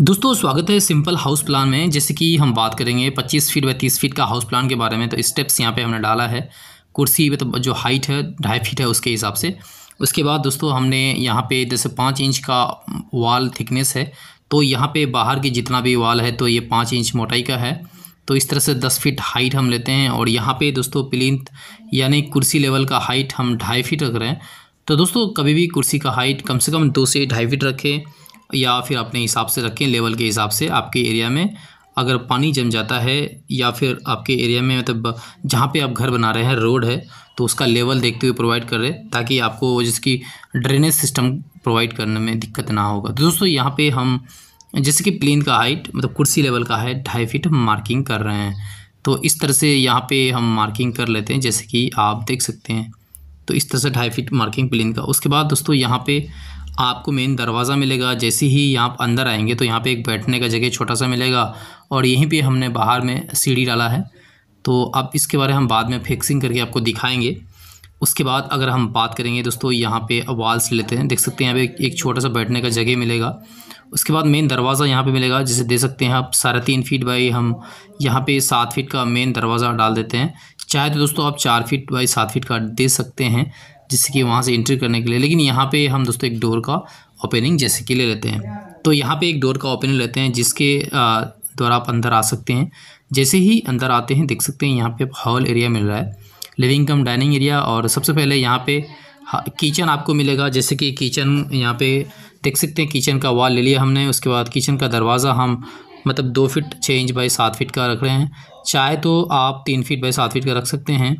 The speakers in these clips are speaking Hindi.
दोस्तों स्वागत है सिंपल हाउस प्लान में जैसे कि हम बात करेंगे 25 फीट बाई 30 फीट का हाउस प्लान के बारे में तो स्टेप्स यहाँ पे हमने डाला है कुर्सी मतलब जो हाइट है ढाई फीट है उसके हिसाब से उसके बाद दोस्तों हमने यहाँ पे जैसे पाँच इंच का वाल थिकनेस है तो यहाँ पे बाहर की जितना भी वाल है तो ये पाँच इंच मोटाई का है तो इस तरह से दस फीट हाइट हम लेते हैं और यहाँ पर दोस्तों प्लिंथ यानी कुर्सी लेवल का हाइट हम ढाई फीट रख रहे हैं तो दोस्तों कभी भी कुर्सी का हाइट कम से कम दो से ढाई फीट रखें या फिर अपने हिसाब से रखें लेवल के हिसाब से आपके एरिया में अगर पानी जम जाता है या फिर आपके एरिया में मतलब जहाँ पे आप घर बना रहे हैं रोड है तो उसका लेवल देखते हुए प्रोवाइड कर रहे ताकि आपको जिसकी ड्रेनेज सिस्टम प्रोवाइड करने में दिक्कत ना होगा तो दोस्तों यहाँ पे हम जैसे कि प्लेन का हाइट मतलब कुर्सी लेवल का है ढाई फीट मार्किंग कर रहे हैं तो इस तरह से यहाँ पर हम मार्किंग कर लेते हैं जैसे कि आप देख सकते हैं तो इस तरह से ढाई फीट मार्किंग प्लेन का उसके बाद दोस्तों यहाँ पर आपको मेन दरवाज़ा मिलेगा जैसे ही यहाँ अंदर आएंगे तो यहाँ पे एक बैठने का जगह छोटा सा मिलेगा और यहीं पे हमने बाहर में सीढ़ी डाला है तो अब इसके बारे हम बाद में फिक्सिंग करके आपको दिखाएंगे उसके बाद अगर हम बात करेंगे दोस्तों यहाँ पे वाल्स लेते हैं देख सकते हैं यहाँ पे एक छोटा सा बैठने का जगह मिलेगा उसके बाद मेन दरवाज़ा यहाँ पर मिलेगा जिसे दे सकते हैं आप साढ़े तीन फीट बाई हम यहाँ पर सात फीट का मेन दरवाज़ा डाल देते हैं चाहे तो दोस्तों आप चार फीट बाई सात फीट का दे सकते हैं जिससे कि वहाँ से इंटर करने के लिए लेकिन यहाँ पे हम दोस्तों एक डोर का ओपनिंग जैसे कि ले लेते हैं तो यहाँ पे एक डोर का ओपनिंग लेते हैं जिसके द्वारा आप अंदर आ सकते हैं जैसे ही अंदर आते हैं देख सकते हैं यहाँ पे हॉल एरिया मिल रहा है लिविंग कम डाइनिंग एरिया और सबसे पहले यहाँ पर किचन हाँ, आपको मिलेगा जैसे कि किचन यहाँ पर देख सकते हैं किचन का वाल ले लिया हमने उसके बाद किचन का दरवाज़ा हम मतलब दो फिट छः इंच बाई सात फिट का रख रहे हैं चाहे तो आप तीन फिट बाई सात फिट का रख सकते हैं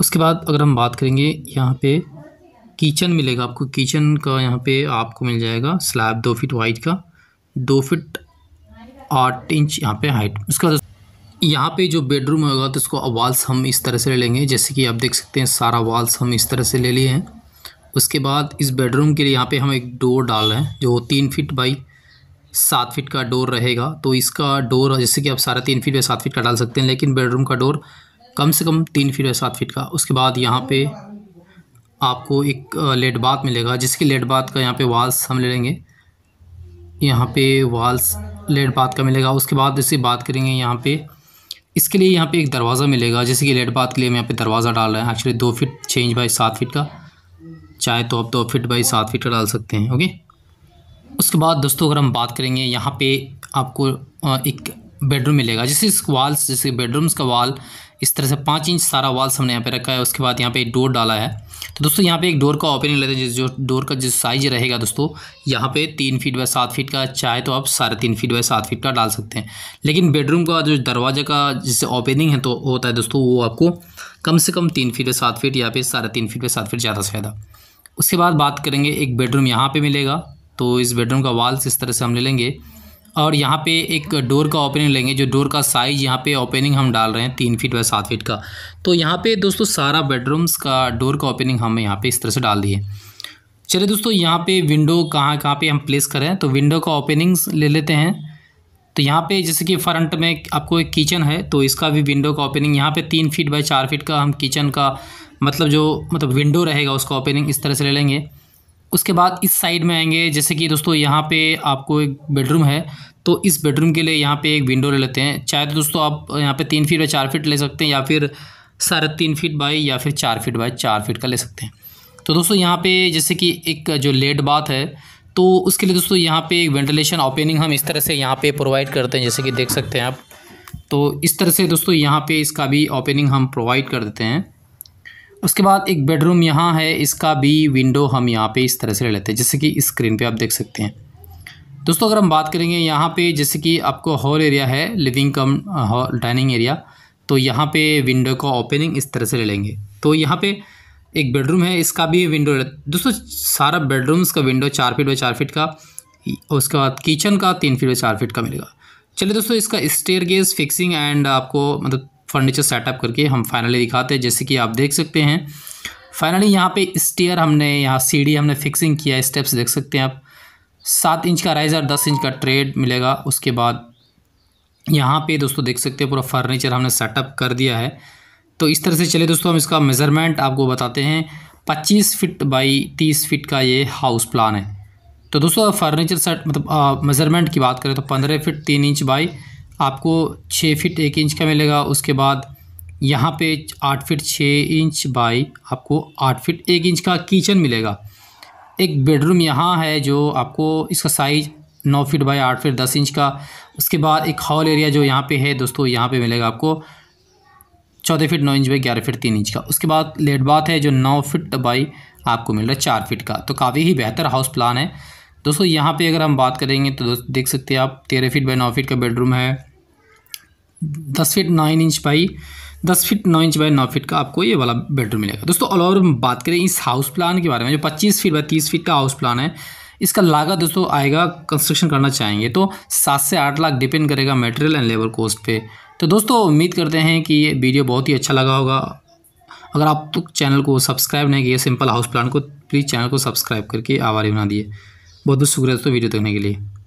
उसके बाद अगर हम बात करेंगे यहाँ पे किचन मिलेगा आपको किचन का यहाँ पे आपको मिल जाएगा स्लैब दो फिट वाइड का दो फिट आठ इंच यहाँ पे हाइट उसके बाद यहाँ पे जो बेडरूम होगा तो उसको वाल्स हम इस तरह से ले लेंगे जैसे कि आप देख सकते हैं सारा वाल्स हम इस तरह से ले लिए हैं उसके बाद इस बेडरूम के लिए यहाँ पर हम एक डोर डाल रहे हैं जो तीन फिट बाई सात फिट का डोर रहेगा तो इसका डोर जैसे कि आप सारा तीन फिट या सात फिट का डाल सकते हैं लेकिन बेडरूम का डोर कम से कम तीन फीट या सात फीट का उसके बाद यहाँ पे आपको एक लेड बाथ मिलेगा जिसकी लेड बाथ का यहाँ पे वाल्स हम ले लेंगे यहाँ पे वाल्स लेड बाथ का मिलेगा उसके बाद जैसे बात करेंगे यहाँ पे इसके लिए यहाँ पे एक दरवाज़ा मिलेगा जैसे कि लेड बाथ के लिए हम यहाँ पे दरवाज़ा डाल रहे हैं एक्चुअली दो फिट चेंज बाई सात फिट का चाहे तो आप दो फिट बाई सात फिट का डाल सकते हैं ओके उसके बाद दोस्तों अगर हम बात करेंगे यहाँ पर आपको एक बेडरूम मिलेगा जैसे इस वाल्स जैसे बेडरूम्स का वाल इस तरह से पाँच इंच सारा वाल्स हमने यहाँ पे रखा है उसके बाद यहाँ पे एक डोर डाला है तो दोस्तों यहाँ पे एक डोर का ओपनिंग लेते हैं जिस जो डोर का जो साइज रहेगा दोस्तों यहाँ पे तीन फीट बाय सात फीट का चाहे तो आप साढ़े तीन फीट बाय सात फीट का डाल सकते हैं लेकिन बेडरूम का जो दरवाज़ा का जिससे ओपनिंग है तो होता है दोस्तों वो आपको कम से कम तीन फीट या सात फीट या फिर साढ़े तीन फीट बाय सात फीट ज़्यादा से ज़्यादा उसके बाद बात करेंगे एक बेडरूम यहाँ पर मिलेगा तो इस बेडरूम का वाल्स इस तरह से हम ले लेंगे और यहाँ पे एक डोर का ओपनिंग लेंगे जो डोर का साइज़ यहाँ पे ओपनिंग हम डाल रहे हैं तीन फीट व सात फीट का तो यहाँ पे दोस्तों सारा बेडरूम्स का डोर का ओपनिंग हम यहाँ पे इस तरह से डाल दिए चलिए दोस्तों यहाँ पे विंडो कहाँ कहाँ पे हम प्लेस करें तो विंडो का ओपनिंग्स ले लेते हैं तो यहाँ पर जैसे कि फ्रंट में आपको एक किचन है तो इसका भी विंडो का ओपनिंग यहाँ पर तीन फीट बाई चार फीट का हम किचन का मतलब जो मतलब विंडो रहेगा उसका ओपनिंग इस तरह से ले लेंगे उसके बाद इस साइड में आएंगे जैसे कि दोस्तों यहाँ पे आपको एक बेडरूम है तो इस बेडरूम के लिए यहाँ पे एक विंडो ले लेते हैं चाहे तो दोस्तों आप यहाँ पे तीन फीट या चार फीट ले सकते हैं या फिर साढ़े तीन फीट बाई या फिर चार फीट बाई चार फीट का ले सकते हैं तो दोस्तों यहाँ पे जैसे कि एक जो लेट बाथ है तो उसके लिए दोस्तों यहाँ पे एक वेंटिलेशन ओपनिंग हम इस तरह से यहाँ पे प्रोवाइड करते हैं जैसे कि देख सकते हैं आप तो इस तरह से दोस्तों यहाँ पे इसका भी ओपनिंग हम प्रोवाइड कर देते हैं उसके बाद एक बेडरूम यहाँ है इसका भी विंडो हम यहाँ पे इस तरह से ले लेते हैं जैसे कि स्क्रीन पे आप देख सकते हैं दोस्तों अगर हम बात करेंगे यहाँ पे जैसे कि आपको हॉल एरिया है living cum hall dining area तो यहाँ पे विंडो का ओपनिंग इस तरह से ले लेंगे तो यहाँ पे एक बेडरूम है इसका भी विंडो दोस्तों सारा बेडरूम्स का विंडो चार फिट बाई चार फिट का उसके बाद किचन का तीन फिट बाई चार फिट का मिलेगा चलिए दोस्तों इसका स्टेयर गेज फिक्सिंग एंड आपको मतलब फर्नीचर सेटअप करके हम फाइनली दिखाते हैं जैसे कि आप देख सकते हैं फाइनली यहाँ पे स्टेयर हमने यहाँ सीढ़ी हमने फिक्सिंग किया है स्टेप्स देख सकते हैं आप सात इंच का राइज़र दस इंच का ट्रेड मिलेगा उसके बाद यहाँ पे दोस्तों देख सकते हैं पूरा फर्नीचर हमने सेटअप कर दिया है तो इस तरह से चले दोस्तों हम इसका मेज़रमेंट आपको बताते हैं पच्चीस फिट बाई तीस फिट का ये हाउस प्लान है तो दोस्तों फर्नीचर सेट मतलब मेज़रमेंट की बात करें तो पंद्रह फिट तीन इंच बाई आपको छः फिट एक इंच का मिलेगा उसके बाद यहाँ पे आठ फिट छः इंच बाई आपको आठ फिट एक इंच का किचन मिलेगा एक बेडरूम यहाँ है जो आपको इसका साइज़ नौ फिट बाई आठ फिट दस इंच का उसके बाद एक हॉल एरिया जो यहाँ पे है दोस्तों यहाँ पे मिलेगा आपको चौदह फिट नौ इंच बाई ग्यारह फिट तीन इंच का उसके बाद लेट बाथ है जो नौ फिट बाई आपको मिल रहा है चार फिट का तो काफ़ी ही बेहतर हाउस प्लान है दोस्तों यहाँ पे अगर हम बात करेंगे तो देख सकते हैं आप तेरह फिट बाई नौ फिट का बेडरूम है दस फीट नाइन इंच बाई दस फीट नौ इंच बाई नौ फीट का आपको ये वाला बेडरूम मिलेगा दोस्तों और, और बात करें इस हाउस प्लान के बारे में जो पच्चीस फीट बाई तीस फीट का हाउस प्लान है इसका लागत दोस्तों आएगा कंस्ट्रक्शन करना चाहेंगे तो सात से आठ लाख डिपेंड करेगा मटेरियल एंड लेबर कॉस्ट पे तो दोस्तों उम्मीद करते हैं कि ये वीडियो बहुत ही अच्छा लगा होगा अगर आप तो चैनल को सब्सक्राइब नहीं किए सिंपल हाउस प्लान को प्लीज़ चैनल को सब्सक्राइब करके आवारी बना दिए बहुत बहुत शुक्रिया दोस्तों वीडियो देखने के लिए